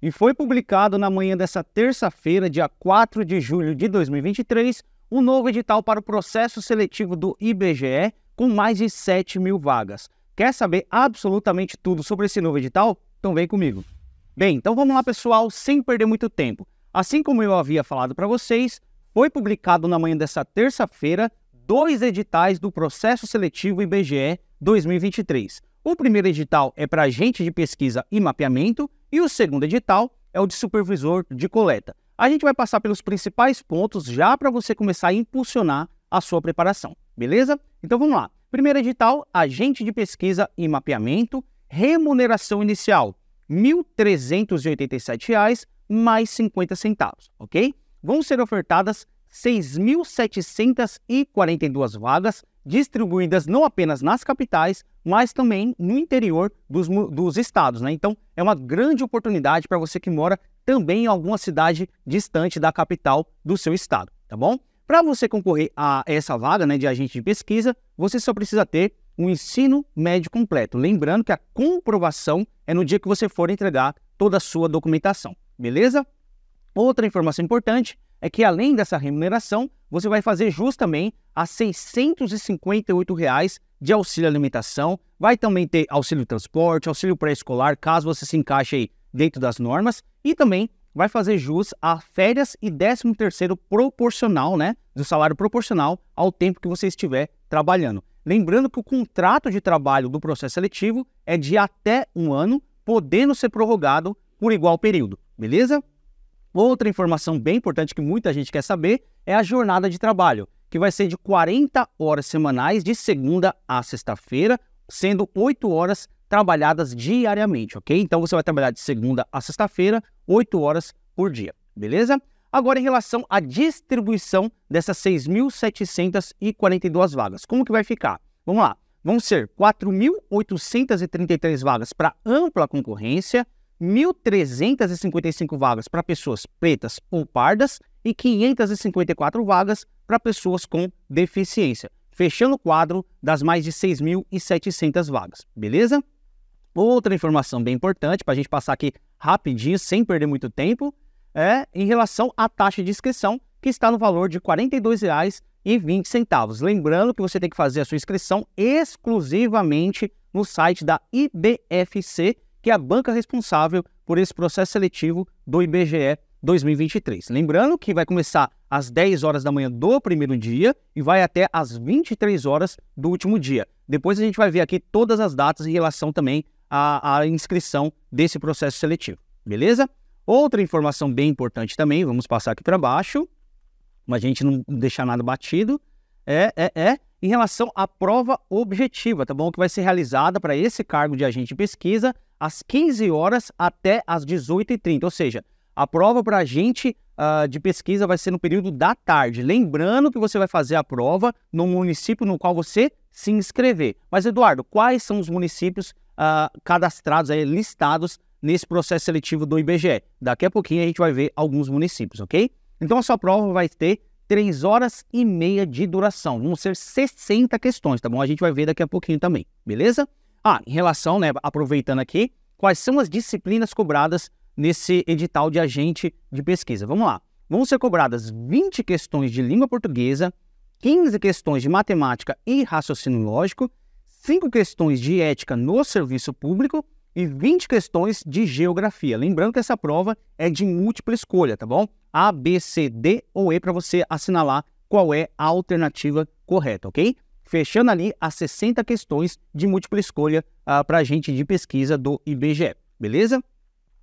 E foi publicado na manhã dessa terça-feira, dia 4 de julho de 2023, um novo edital para o processo seletivo do IBGE, com mais de 7 mil vagas. Quer saber absolutamente tudo sobre esse novo edital? Então vem comigo. Bem, então vamos lá, pessoal, sem perder muito tempo. Assim como eu havia falado para vocês, foi publicado na manhã dessa terça-feira dois editais do processo seletivo IBGE 2023. O primeiro edital é para agente de pesquisa e mapeamento e o segundo edital é o de supervisor de coleta. A gente vai passar pelos principais pontos já para você começar a impulsionar a sua preparação, beleza? Então vamos lá. Primeiro edital, agente de pesquisa e mapeamento, remuneração inicial R$ 1.387,50 mais 50 centavos, ok? Vão ser ofertadas 6.742 vagas distribuídas não apenas nas capitais, mas também no interior dos, dos estados. Né? Então, é uma grande oportunidade para você que mora também em alguma cidade distante da capital do seu estado, tá bom? Para você concorrer a essa vaga né, de agente de pesquisa, você só precisa ter um ensino médio completo. Lembrando que a comprovação é no dia que você for entregar toda a sua documentação, beleza? Outra informação importante é que além dessa remuneração, você vai fazer jus também a R$ 658,00 reais de auxílio alimentação. Vai também ter auxílio transporte, auxílio pré-escolar, caso você se encaixe aí dentro das normas. E também vai fazer jus a férias e 13 terceiro proporcional, né? Do salário proporcional ao tempo que você estiver trabalhando. Lembrando que o contrato de trabalho do processo seletivo é de até um ano, podendo ser prorrogado por igual período, beleza? Outra informação bem importante que muita gente quer saber é a jornada de trabalho, que vai ser de 40 horas semanais de segunda a sexta-feira, sendo 8 horas trabalhadas diariamente, ok? Então você vai trabalhar de segunda a sexta-feira, 8 horas por dia, beleza? Agora, em relação à distribuição dessas 6.742 vagas, como que vai ficar? Vamos lá, vão ser 4.833 vagas para ampla concorrência, 1.355 vagas para pessoas pretas ou pardas e 554 vagas para pessoas com deficiência, fechando o quadro das mais de 6.700 vagas, beleza? Outra informação bem importante para a gente passar aqui rapidinho, sem perder muito tempo, é em relação à taxa de inscrição, que está no valor de R$ 42,20. Lembrando que você tem que fazer a sua inscrição exclusivamente no site da IBFC, que é a banca responsável por esse processo seletivo do IBGE 2023. Lembrando que vai começar às 10 horas da manhã do primeiro dia e vai até às 23 horas do último dia. Depois a gente vai ver aqui todas as datas em relação também à, à inscrição desse processo seletivo, beleza? Outra informação bem importante também, vamos passar aqui para baixo, mas a gente não deixar nada batido é, é, é em relação à prova objetiva, tá bom? Que vai ser realizada para esse cargo de agente de pesquisa às 15 horas até às 18h30. Ou seja, a prova para agente uh, de pesquisa vai ser no período da tarde. Lembrando que você vai fazer a prova no município no qual você se inscrever. Mas, Eduardo, quais são os municípios uh, cadastrados, aí, listados nesse processo seletivo do IBGE? Daqui a pouquinho a gente vai ver alguns municípios, ok? Então, a sua prova vai ter 3 horas e meia de duração. Vão ser 60 questões, tá bom? A gente vai ver daqui a pouquinho também, beleza? Ah, em relação, né, aproveitando aqui, quais são as disciplinas cobradas nesse edital de agente de pesquisa? Vamos lá. Vão ser cobradas 20 questões de língua portuguesa, 15 questões de matemática e raciocínio lógico, 5 questões de ética no serviço público e 20 questões de geografia. Lembrando que essa prova é de múltipla escolha, tá bom? A, B, C, D ou E para você assinalar qual é a alternativa correta, ok? Fechando ali as 60 questões de múltipla escolha ah, para a gente de pesquisa do IBGE, beleza?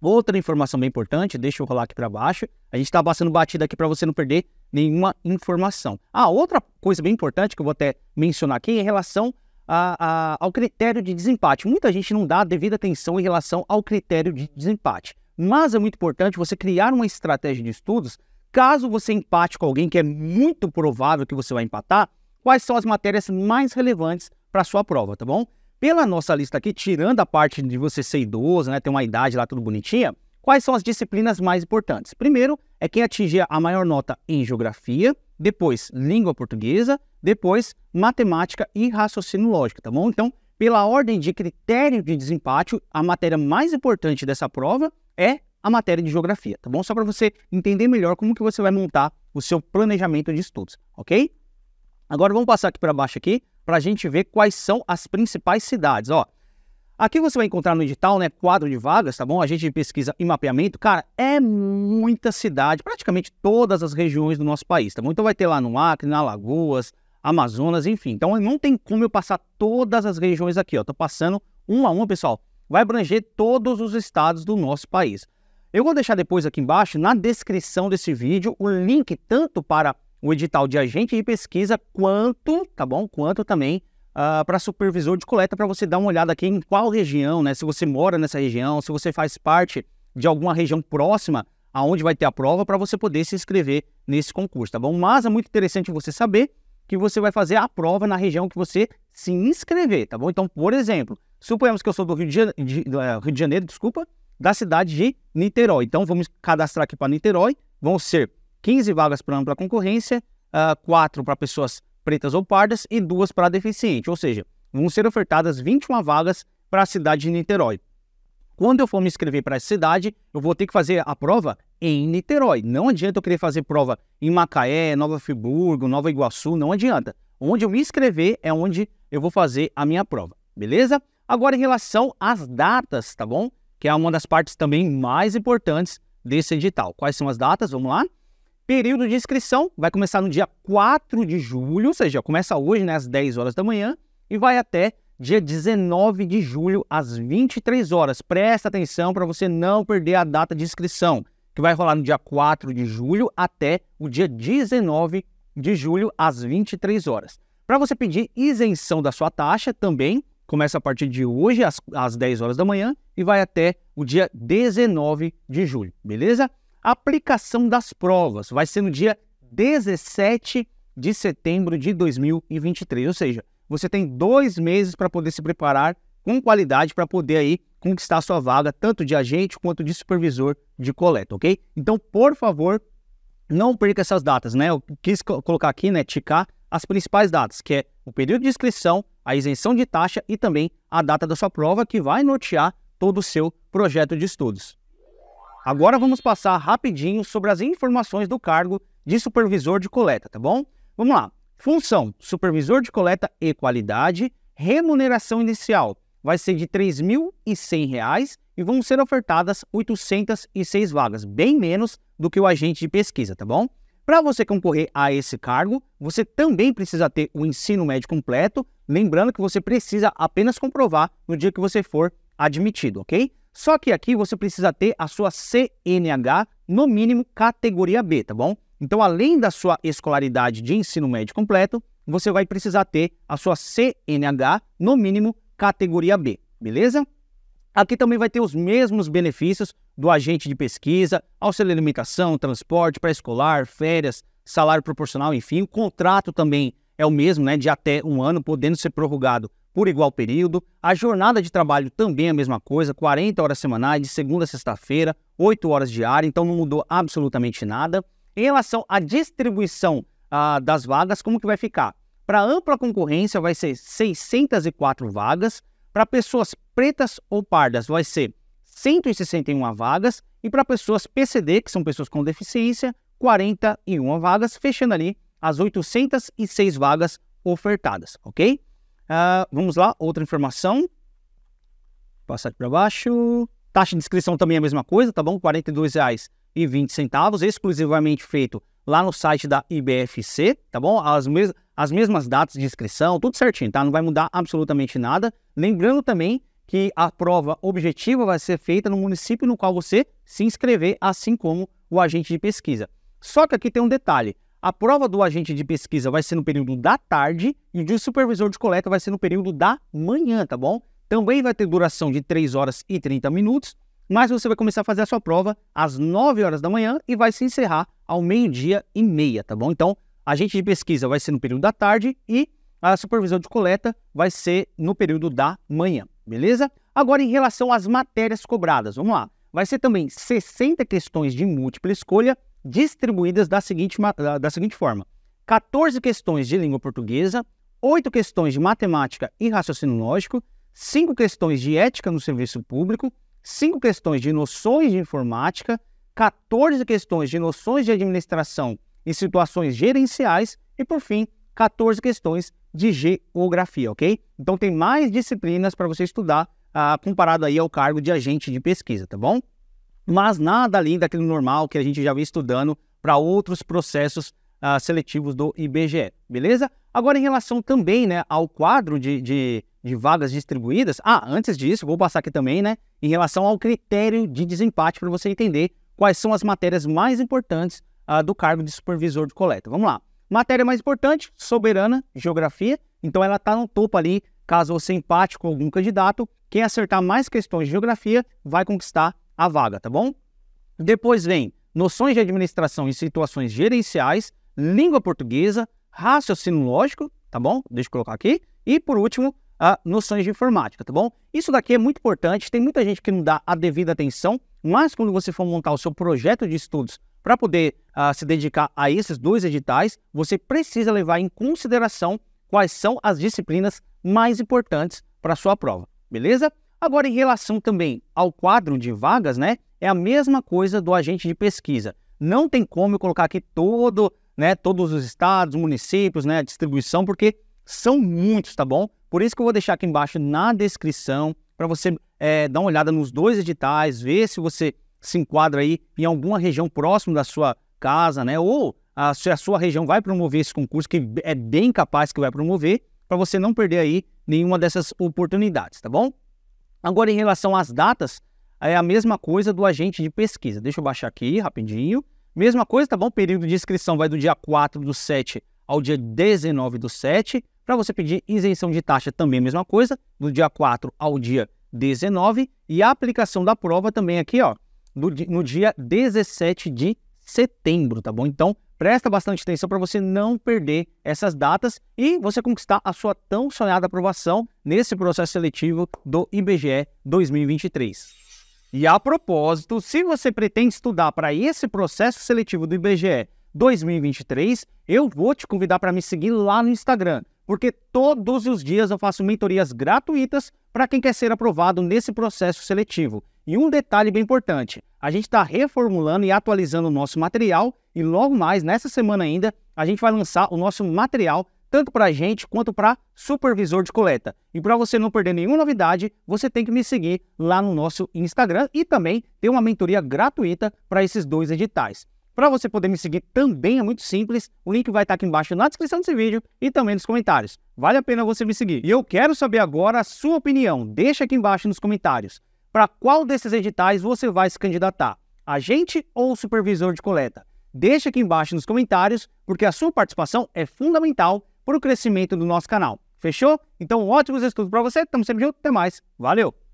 Outra informação bem importante, deixa eu rolar aqui para baixo. A gente está passando batida aqui para você não perder nenhuma informação. Ah, outra coisa bem importante que eu vou até mencionar aqui é em relação a, a, ao critério de desempate. Muita gente não dá a devida atenção em relação ao critério de desempate. Mas é muito importante você criar uma estratégia de estudos. Caso você empate com alguém que é muito provável que você vai empatar, quais são as matérias mais relevantes para a sua prova, tá bom? Pela nossa lista aqui, tirando a parte de você ser idoso, né, ter uma idade lá tudo bonitinha, Quais são as disciplinas mais importantes? Primeiro é quem atingir a maior nota em geografia, depois língua portuguesa, depois matemática e raciocínio lógico, tá bom? Então, pela ordem de critério de desempate, a matéria mais importante dessa prova é a matéria de geografia, tá bom? Só para você entender melhor como que você vai montar o seu planejamento de estudos, ok? Agora vamos passar aqui para baixo aqui para a gente ver quais são as principais cidades. Ó, Aqui você vai encontrar no edital, né, quadro de vagas, tá bom? A gente pesquisa e mapeamento, cara, é muita cidade, praticamente todas as regiões do nosso país, tá bom? Então vai ter lá no Acre, na lagoas, Amazonas, enfim. Então não tem como eu passar todas as regiões aqui, ó. Tô passando um a um, pessoal. Vai abranger todos os estados do nosso país. Eu vou deixar depois aqui embaixo, na descrição desse vídeo, o link tanto para o edital de agente de pesquisa, quanto, tá bom? Quanto também uh, ah, para supervisor de coleta para você dar uma olhada aqui em qual região, né? Se você mora nessa região, se você faz parte de alguma região próxima aonde vai ter a prova para você poder se inscrever nesse concurso, tá bom? Mas é muito interessante você saber que você vai fazer a prova na região que você se inscrever, tá bom? Então, por exemplo, suponhamos que eu sou do Rio de, Janeiro, de, uh, Rio de Janeiro desculpa, da cidade de Niterói. Então, vamos cadastrar aqui para Niterói. Vão ser 15 vagas para ampla concorrência, uh, 4 para pessoas pretas ou pardas e duas para deficiente, ou seja, vão ser ofertadas 21 vagas para a cidade de Niterói. Quando eu for me inscrever para essa cidade, eu vou ter que fazer a prova em Niterói. Não adianta eu querer fazer prova em Macaé, Nova Friburgo, Nova Iguaçu, não adianta. Onde eu me inscrever é onde eu vou fazer a minha prova, beleza? Agora em relação às datas, tá bom? Que é uma das partes também mais importantes desse edital. Quais são as datas? Vamos lá? Período de inscrição vai começar no dia 4 de julho, ou seja, começa hoje né, às 10 horas da manhã e vai até dia 19 de julho às 23 horas. Presta atenção para você não perder a data de inscrição, que vai rolar no dia 4 de julho até o dia 19 de julho às 23 horas. Para você pedir isenção da sua taxa também, começa a partir de hoje às, às 10 horas da manhã e vai até o dia 19 de julho, beleza? aplicação das provas. Vai ser no dia 17 de setembro de 2023. Ou seja, você tem dois meses para poder se preparar com qualidade para poder aí conquistar sua vaga, tanto de agente quanto de supervisor de coleta, ok? Então, por favor, não perca essas datas, né? Eu quis colocar aqui, né, ticar as principais datas, que é o período de inscrição, a isenção de taxa e também a data da sua prova, que vai nortear todo o seu projeto de estudos. Agora vamos passar rapidinho sobre as informações do cargo de supervisor de coleta, tá bom? Vamos lá. Função: supervisor de coleta e qualidade. Remuneração inicial vai ser de R$ 3.100 e vão ser ofertadas 806 vagas, bem menos do que o agente de pesquisa, tá bom? Para você concorrer a esse cargo, você também precisa ter o ensino médio completo, lembrando que você precisa apenas comprovar no dia que você for admitido, ok? Só que aqui você precisa ter a sua CNH, no mínimo categoria B, tá bom? Então, além da sua escolaridade de ensino médio completo, você vai precisar ter a sua CNH, no mínimo categoria B, beleza? Aqui também vai ter os mesmos benefícios do agente de pesquisa, auxílio alimentação, transporte pré-escolar, férias, salário proporcional, enfim. O contrato também é o mesmo, né, de até um ano, podendo ser prorrogado por igual período. A jornada de trabalho também é a mesma coisa, 40 horas semanais, de segunda a sexta-feira, 8 horas diárias, então não mudou absolutamente nada. Em relação à distribuição ah, das vagas, como que vai ficar? Para ampla concorrência vai ser 604 vagas, para pessoas pretas ou pardas vai ser 161 vagas e para pessoas PCD, que são pessoas com deficiência, 41 vagas, fechando ali as 806 vagas ofertadas, ok? Uh, vamos lá, outra informação. passar aqui para baixo. Taxa de inscrição também é a mesma coisa, tá bom? R$ 42,20, exclusivamente feito lá no site da IBFC, tá bom? As, mes as mesmas datas de inscrição, tudo certinho, tá? Não vai mudar absolutamente nada. Lembrando também que a prova objetiva vai ser feita no município no qual você se inscrever, assim como o agente de pesquisa. Só que aqui tem um detalhe. A prova do agente de pesquisa vai ser no período da tarde e do supervisor de coleta vai ser no período da manhã, tá bom? Também vai ter duração de 3 horas e 30 minutos, mas você vai começar a fazer a sua prova às 9 horas da manhã e vai se encerrar ao meio-dia e meia, tá bom? Então, agente de pesquisa vai ser no período da tarde e a supervisão de coleta vai ser no período da manhã, beleza? Agora, em relação às matérias cobradas, vamos lá. Vai ser também 60 questões de múltipla escolha distribuídas da seguinte, da seguinte forma: 14 questões de língua portuguesa, 8 questões de matemática e raciocínio lógico, 5 questões de ética no serviço público, 5 questões de noções de informática, 14 questões de noções de administração e situações gerenciais e, por fim, 14 questões de geografia, ok? Então tem mais disciplinas para você estudar ah, comparado aí ao cargo de agente de pesquisa, tá bom? mas nada além daquele normal que a gente já vem estudando para outros processos uh, seletivos do IBGE, beleza? Agora, em relação também né, ao quadro de, de, de vagas distribuídas, ah, antes disso, vou passar aqui também, né, em relação ao critério de desempate para você entender quais são as matérias mais importantes uh, do cargo de supervisor de coleta. Vamos lá. Matéria mais importante, soberana, geografia. Então ela está no topo ali, caso você empate com algum candidato. Quem acertar mais questões de geografia vai conquistar a vaga, tá bom? Depois vem noções de administração em situações gerenciais, língua portuguesa, raciocínio lógico, tá bom? Deixa eu colocar aqui. E por último, a noções de informática, tá bom? Isso daqui é muito importante, tem muita gente que não dá a devida atenção, mas quando você for montar o seu projeto de estudos para poder uh, se dedicar a esses dois editais, você precisa levar em consideração quais são as disciplinas mais importantes para a sua prova, beleza? Agora, em relação também ao quadro de vagas, né? É a mesma coisa do agente de pesquisa. Não tem como eu colocar aqui todo, né, todos os estados, municípios, né, a distribuição, porque são muitos, tá bom? Por isso que eu vou deixar aqui embaixo na descrição para você é, dar uma olhada nos dois editais, ver se você se enquadra aí em alguma região próximo da sua casa, né? Ou a, se a sua região vai promover esse concurso, que é bem capaz que vai promover, para você não perder aí nenhuma dessas oportunidades, tá bom? Agora, em relação às datas, é a mesma coisa do agente de pesquisa. Deixa eu baixar aqui rapidinho. Mesma coisa, tá bom? período de inscrição vai do dia 4 do 7 ao dia 19 do 7. Para você pedir isenção de taxa, também a mesma coisa, do dia 4 ao dia 19. E a aplicação da prova também aqui, ó, no dia 17 de setembro, tá bom? Então, presta bastante atenção para você não perder essas datas e você conquistar a sua tão sonhada aprovação nesse processo seletivo do IBGE 2023. E a propósito, se você pretende estudar para esse processo seletivo do IBGE 2023, eu vou te convidar para me seguir lá no Instagram, porque todos os dias eu faço mentorias gratuitas para quem quer ser aprovado nesse processo seletivo. E um detalhe bem importante: a gente está reformulando e atualizando o nosso material e logo mais, nessa semana ainda, a gente vai lançar o nosso material tanto para a gente quanto para supervisor de coleta. E para você não perder nenhuma novidade, você tem que me seguir lá no nosso Instagram e também ter uma mentoria gratuita para esses dois editais. Para você poder me seguir também é muito simples, o link vai estar tá aqui embaixo na descrição desse vídeo e também nos comentários. Vale a pena você me seguir. E eu quero saber agora a sua opinião, deixa aqui embaixo nos comentários para qual desses editais você vai se candidatar, agente ou supervisor de coleta. Deixe aqui embaixo nos comentários, porque a sua participação é fundamental para o crescimento do nosso canal. Fechou? Então, ótimos estudos para você. Tamo sempre junto. Até mais. Valeu!